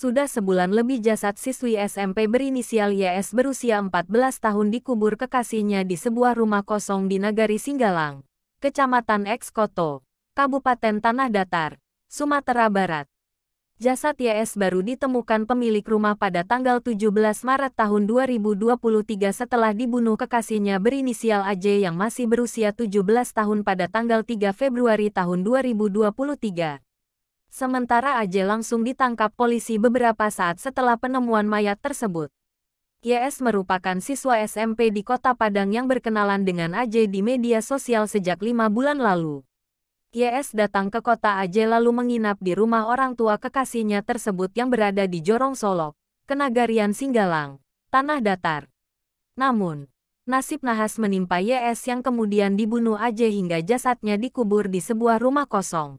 Sudah sebulan lebih jasad siswi SMP berinisial YS berusia 14 tahun dikubur kekasihnya di sebuah rumah kosong di Nagari Singgalang, Kecamatan Ekskoto, Kabupaten Tanah Datar, Sumatera Barat. Jasad YS baru ditemukan pemilik rumah pada tanggal 17 Maret tahun 2023 setelah dibunuh kekasihnya berinisial AJ yang masih berusia 17 tahun pada tanggal 3 Februari tahun 2023. Sementara AJ langsung ditangkap polisi beberapa saat setelah penemuan mayat tersebut. YS merupakan siswa SMP di Kota Padang yang berkenalan dengan AJ di media sosial sejak lima bulan lalu. YS datang ke kota AJ lalu menginap di rumah orang tua kekasihnya tersebut yang berada di Jorong Solok, Kenagarian Singgalang, Tanah Datar. Namun, nasib nahas menimpa YS yang kemudian dibunuh AJ hingga jasadnya dikubur di sebuah rumah kosong.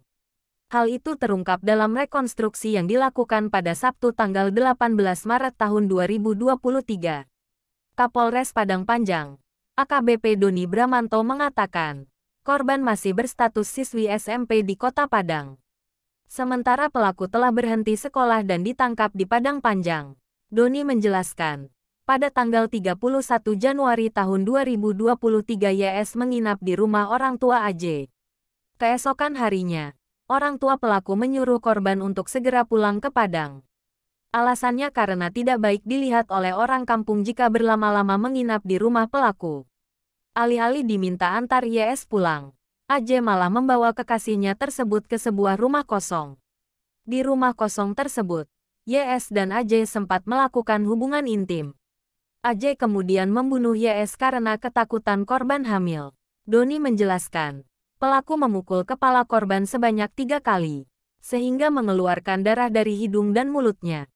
Hal itu terungkap dalam rekonstruksi yang dilakukan pada Sabtu tanggal 18 Maret tahun 2023. Kapolres Padang Panjang, AKBP Doni Bramanto mengatakan, korban masih berstatus siswi SMP di Kota Padang. Sementara pelaku telah berhenti sekolah dan ditangkap di Padang Panjang. Doni menjelaskan, pada tanggal 31 Januari tahun 2023 YS menginap di rumah orang tua AJ. Keesokan harinya, orang tua pelaku menyuruh korban untuk segera pulang ke Padang. Alasannya karena tidak baik dilihat oleh orang kampung jika berlama-lama menginap di rumah pelaku. Alih-alih diminta antar YS pulang, AJ malah membawa kekasihnya tersebut ke sebuah rumah kosong. Di rumah kosong tersebut, YS dan AJ sempat melakukan hubungan intim. AJ kemudian membunuh YS karena ketakutan korban hamil. Doni menjelaskan, pelaku memukul kepala korban sebanyak tiga kali, sehingga mengeluarkan darah dari hidung dan mulutnya.